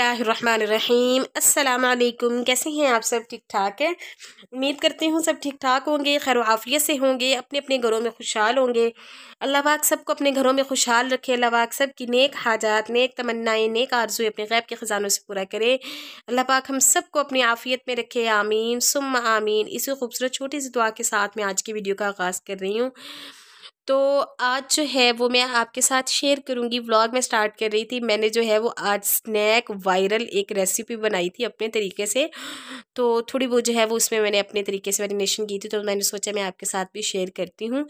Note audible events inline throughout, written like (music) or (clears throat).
बिसमीम अल्लाम कैसे हैं आप सब ठीक ठाक हैं उम्मीद करती हूँ सब ठीक ठाक होंगे खैर आफियत से होंगे अपने अपने घरों में खुशहाल होंगे अल्लाह पाक सबको अपने घरों में खुशहाल रखे अल्लाह पाक सब की नेक हाजात नेक तमन्नाएं नेक आरजू अपने गैब के ख़जानों से पूरा करें अल्लाह पाक हम सबको अपनी आफियत में रखे आमीन सुम आमीन इसी खूबसूरत छोटी सी दुआ के साथ मैं आज की वीडियो का आगाज़ कर रही हूँ तो आज जो है वो मैं आपके साथ शेयर करूँगी व्लॉग में स्टार्ट कर रही थी मैंने जो है वो आज स्नैक वायरल एक रेसिपी बनाई थी अपने तरीके से तो थोड़ी बहुत जो है वो उसमें मैंने अपने तरीके से मैरिनेशन की थी तो मैंने सोचा मैं आपके साथ भी शेयर करती हूँ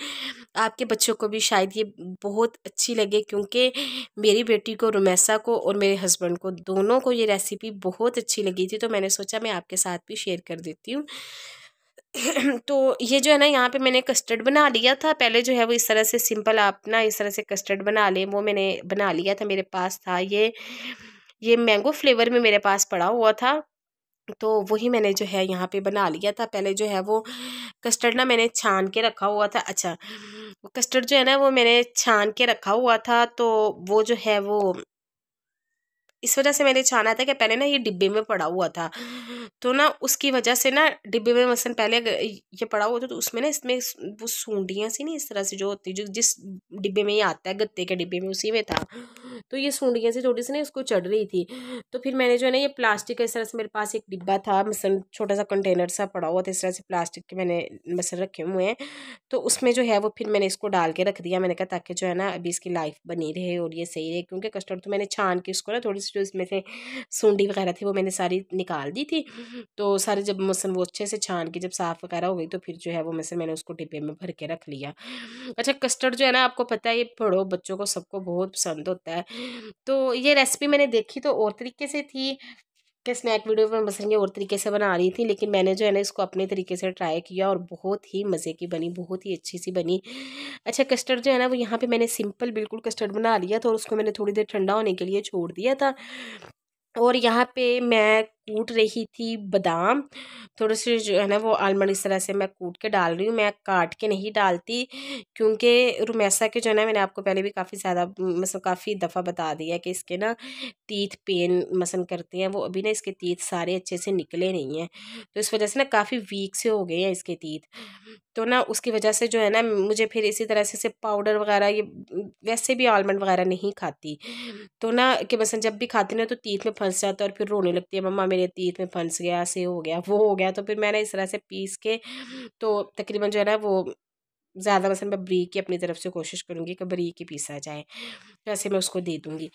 आपके बच्चों को भी शायद ये बहुत अच्छी लगे क्योंकि मेरी बेटी को रोमैसा को और मेरे हस्बैंड को दोनों को ये रेसिपी बहुत अच्छी लगी थी तो मैंने सोचा मैं आपके साथ भी शेयर कर देती हूँ (clears throat) तो ये जो है ना यहाँ पे मैंने कस्टर्ड बना लिया था पहले जो है वो इस तरह से सिंपल आप ना इस तरह से कस्टर्ड बना लें वो मैंने बना लिया था मेरे पास था ये ये मैंगो फ्लेवर में मेरे पास पड़ा हुआ था तो वही मैंने जो है यहाँ पे बना लिया था पहले जो है वो कस्टर्ड ना मैंने छान के रखा हुआ था अच्छा कस्टर्ड जो है ना वो मैंने छान के रखा हुआ था तो वो जो है वो इस वजह से मैंने छाना था कि पहले ना ये डिब्बे में पड़ा हुआ था तो ना उसकी वजह से ना डिब्बे में मसन पहले ये पड़ा हुआ था तो उसमें ना इसमें वो सूंडियाँ सी नहीं इस तरह से जो होती जो जिस डिब्बे में ये आता है गत्ते के डिब्बे में उसी में था तो ये सूंडियाँ से छोटी सी ना उसको चढ़ रही थी तो फिर मैंने जो है ना ये प्लास्टिक का इस तरह से मेरे पास एक डिब्बा था मसल छोटा सा कंटेनर सा पड़ा हुआ था इस तरह से प्लास्टिक के मैंने मसल रखे हुए हैं तो उसमें जो है वो फिर मैंने इसको डाल के रख दिया मैंने कहा ताकि जो है ना अभी इसकी लाइफ बनी रहे और ये सही रहे क्योंकि कस्टर्ड तो मैंने छान के उसको ना थोड़ी सी जो इसमें से सूंडी वगैरह थी वो मैंने सारी निकाल दी थी तो सारे जब मसल वो अच्छे से छान के जब साफ़ वगैरह हो गई तो फिर जो है वो मसल मैंने उसको डिब्बे में भर के रख लिया अच्छा कस्टर्ड जो है ना आपको पता है ये पढ़ो बच्चों को सबको बहुत पसंद होता है तो ये रेसिपी मैंने देखी तो और तरीके से थी कि स्नैक वीडियो में मसलियाँ और तरीके से बना रही थी लेकिन मैंने जो है ना इसको अपने तरीके से ट्राई किया और बहुत ही मज़े की बनी बहुत ही अच्छी सी बनी अच्छा कस्टर्ड जो है ना वो यहाँ पे मैंने सिंपल बिल्कुल कस्टर्ड बना लिया था और उसको मैंने थोड़ी देर ठंडा होने के लिए छोड़ दिया था और यहाँ पे मैं कूट रही थी बादाम थोड़े से जो है ना वो आलमंड इस तरह से मैं कूट के डाल रही हूँ मैं काट के नहीं डालती क्योंकि रुमैसा के जो है ना मैंने आपको पहले भी काफ़ी ज़्यादा मतलब काफ़ी दफ़ा बता दिया है कि इसके ना तीत पेन मसन करते हैं वो अभी ना इसके तीत सारे अच्छे से निकले नहीं हैं तो इस वजह से ना काफ़ी वीक से हो गए हैं इसके तीत तो ना उसकी वजह से जो है ना मुझे फिर इसी तरह से, पाउडर वगैरह ये वैसे भी आलमंड वगैरह नहीं खाती तो ना कि बस जब भी खाती ना तो तीत में फंस जाता है और फिर रोने लगती है मम्मा मेरे तीत में फंस गया से हो गया वो हो गया तो फिर मैंने इस तरह से पीस के तो तकरीबन जो है ना वो ज़्यादा मसल मैं बरीक की अपनी तरफ से कोशिश करूँगी कि बरीक ही पीसा जाए वैसे मैं उसको दे दूँगी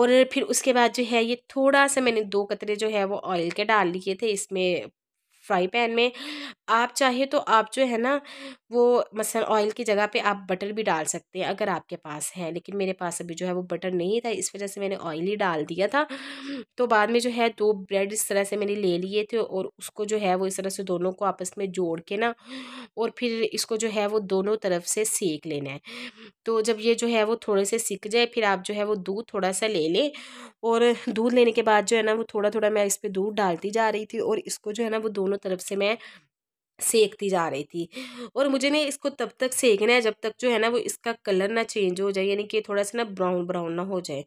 और फिर उसके बाद जो है ये थोड़ा सा मैंने दो कतरे जो है वो ऑयल के डाल लिए थे इसमें फ्राई पैन में आप चाहे तो आप जो है ना वो मसल ऑयल की जगह पे आप बटर भी डाल सकते हैं अगर आपके पास है लेकिन मेरे पास अभी जो है वो बटर नहीं था इस वजह से मैंने ऑयल ही डाल दिया था तो बाद में जो है दो ब्रेड इस तरह से मैंने ले लिए थे और उसको जो है वो इस तरह से दोनों को आपस में जोड़ के ना और फिर इसको जो है वो दोनों तरफ से सेक लेना है तो जब ये जो है वो थोड़े से सीख जाए फिर आप जो है वो दूध थोड़ा सा ले लें और दूध लेने के बाद जो है ना वो थोड़ा थोड़ा मैं इस पर दूध डालती जा रही थी और इसको जो है ना वो दोनों तरफ से मैं सेकती जा रही थी और मुझे ना इसको तब तक सेकना है जब तक जो है ना वो इसका कलर ना चेंज हो जाए यानी कि थोड़ा सा ना ब्राउन ब्राउन ना हो जाए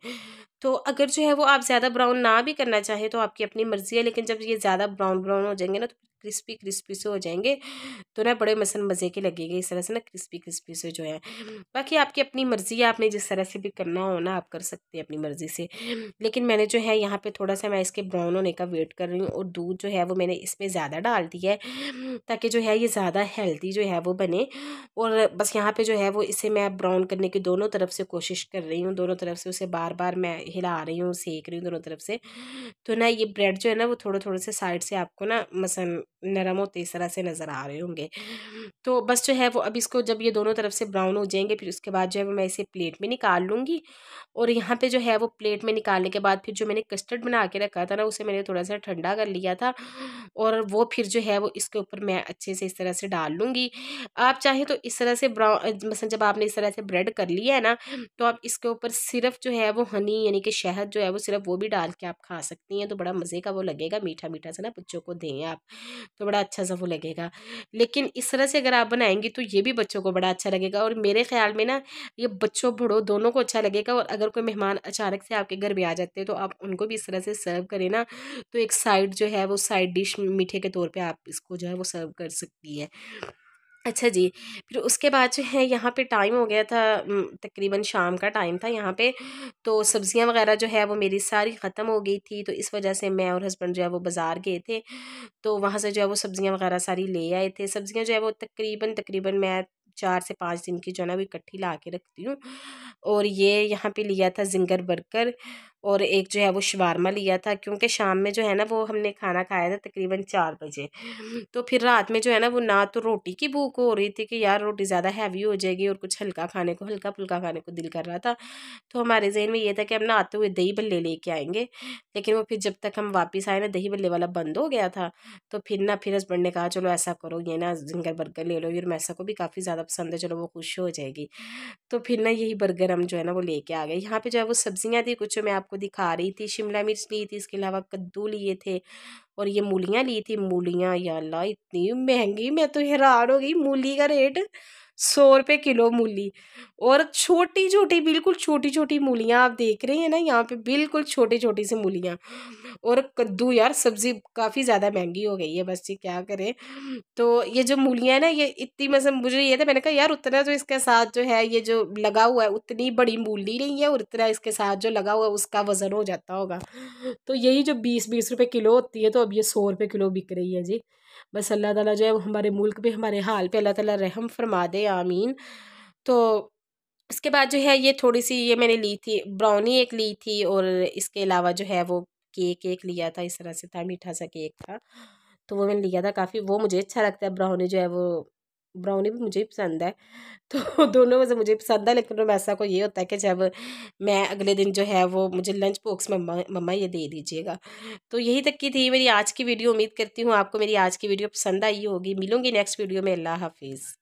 तो अगर जो है वो आप ज़्यादा ब्राउन ना भी करना चाहें तो आपकी अपनी मर्ज़ी है लेकिन जब ये ज़्यादा ब्राउन ब्राउन हो जाएंगे ना तो क्रिस्पी क्रिस्पी से हो जाएंगे तो ना बड़े मसन मज़े के लगेंगे इस तरह से ना क्रिस्पी क्रिस्पी से जो है बाकी आपकी अपनी मर्ज़ी है आपने जिस तरह से भी करना हो ना आप कर सकते हैं अपनी मर्ज़ी से लेकिन मैंने जो है यहाँ पे थोड़ा सा मैं इसके ब्राउन होने का वेट कर रही हूँ और दूध जो है वो मैंने इसमें ज़्यादा डाल दिया है ताकि जो है ये ज़्यादा हेल्दी जो है वो बने और बस यहाँ पर जो है वो इसे मैं ब्राउन करने की दोनों तरफ से कोशिश कर रही हूँ दोनों तरफ से उसे बार बार मैं हिला रही हूँ सेक रही हूँ दोनों तरफ से तो ना ये ब्रेड जो है ना वो थोड़ा थोड़ा से साइड से आपको ना मसन नरम होते इस तरह से नज़र आ रहे होंगे तो बस जो है वो अब इसको जब ये दोनों तरफ से ब्राउन हो जाएंगे फिर उसके बाद जो है वो मैं इसे प्लेट में निकाल लूँगी और यहाँ पे जो है वो प्लेट में निकालने के बाद फिर जो मैंने कस्टर्ड बना के रखा था ना उसे मैंने थोड़ा सा ठंडा कर लिया था और वो फिर जो है वो इसके ऊपर मैं अच्छे से इस तरह से डाल लूँगी आप चाहें तो इस तरह से ब्राउन मसल जब आपने इस तरह से ब्रेड कर लिया है ना तो आप इसके ऊपर सिर्फ जो है वो हनी यानी कि शहद जो है वो सिर्फ वो भी डाल के आप खा सकती हैं तो बड़ा मज़े का वो लगेगा मीठा मीठा सा ना बच्चों को दें आप तो बड़ा अच्छा सा वो लगेगा लेकिन इस तरह से अगर आप बनाएंगी तो ये भी बच्चों को बड़ा अच्छा लगेगा और मेरे ख्याल में ना ये बच्चों बड़ों दोनों को अच्छा लगेगा और अगर कोई मेहमान अचानक से आपके घर में आ जाते हैं तो आप उनको भी इस तरह से सर्व करें ना तो एक साइड जो है वो साइड डिश मीठे के तौर पर आप इसको जो है वो सर्व कर सकती है अच्छा जी, फिर उसके बाद जो है यहाँ पे टाइम हो गया था तकरीबन शाम का टाइम था यहाँ पे, तो सब्ज़ियाँ वग़ैरह जो है वो मेरी सारी ख़त्म हो गई थी, तो इस वजह से मैं और हस्बैंड जो है वो बाज़ार गए थे। तो वहाँ से जो है वो सब्ज़ियाँ वग़ैरह सारी ले आए थे, सब्ज़ियाँ जो है वो तकरीबन तकरीबन मैं चार से पाँच दिन की जो है ना वो इकट्ठी ला के रखती हूँ और ये यहाँ पर लिया था ज़िंगर बर्गर और एक जो है वो शवारमा लिया था क्योंकि शाम में जो है ना वो हमने खाना खाया था तकरीबन चार बजे तो फिर रात में जो है ना वो ना तो रोटी की भूख हो रही थी कि यार रोटी ज़्यादा हैवी हो जाएगी और कुछ हल्का खाने को हल्का फुल्का खाने को दिल कर रहा था तो हमारे जहन में ये था कि हम ना आते हुए दही बल्ले लेके आएंगे लेकिन वो फिर जब तक हम वापस आए ना दही बल्ले वाला बंद हो गया था तो फिर ना फिर हस्बैंड ने कहा चलो ऐसा करो ये ना जिंगर बर्गर ले लो ये मैसा को भी काफ़ी ज़्यादा पसंद है चलो वो खुश हो जाएगी तो फिर ना यही बर्गर हम जो है ना वो लेके आ गए यहाँ पर जो है वो सब्जियाँ थी कुछ मैं आप आपको दिखा रही थी शिमला मिर्च ली थी इसके अलावा कद्दू लिए थे और ये मूलियाँ ली थी मूलियाँ या इतनी महंगी मैं तो हैरान हो गई मूली का रेट सौ रुपये किलो मूली और छोटी छोटी बिल्कुल छोटी छोटी मूलियाँ आप देख रहे हैं ना यहाँ पे बिल्कुल छोटी छोटी सी मूलियाँ और कद्दू यार सब्ज़ी काफ़ी ज़्यादा महंगी हो गई है बस ये क्या करें तो ये जो मूलियाँ हैं ना ये इतनी मतलब मुझे ये था तो, मैंने कहा यार उतना जो तो इसके साथ जो है ये जो लगा हुआ है उतनी बड़ी मूली नहीं है और इतना इसके साथ जो लगा हुआ है उसका वज़न हो जाता होगा तो यही जो बीस बीस रुपये किलो होती है तो अब ये सौ रुपये किलो बिक रही है जी बस अल्लाह ताला जो है वो हमारे मुल्क पे हमारे हाल पे अल्लाह ताला रहम फरमा दे आमीन तो इसके बाद जो है ये थोड़ी सी ये मैंने ली थी ब्राउनी एक ली थी और इसके अलावा जो है वो केक एक लिया था इस तरह से था मीठा सा केक था तो वो मैंने लिया था काफ़ी वो मुझे अच्छा लगता है ब्राउनी जो है वो ब्राउनी भी मुझे पसंद है तो (laughs) दोनों में से मुझे पसंद है लेकिन मतलब ऐसा को ये होता है कि जब मैं अगले दिन जो है वो मुझे लंच बॉक्स में मम्मा ये दे दीजिएगा तो यही तक की थी मेरी आज की वीडियो उम्मीद करती हूँ आपको मेरी आज की वीडियो पसंद आई होगी मिलूंगी नेक्स्ट वीडियो में अल्लाह हाफिज़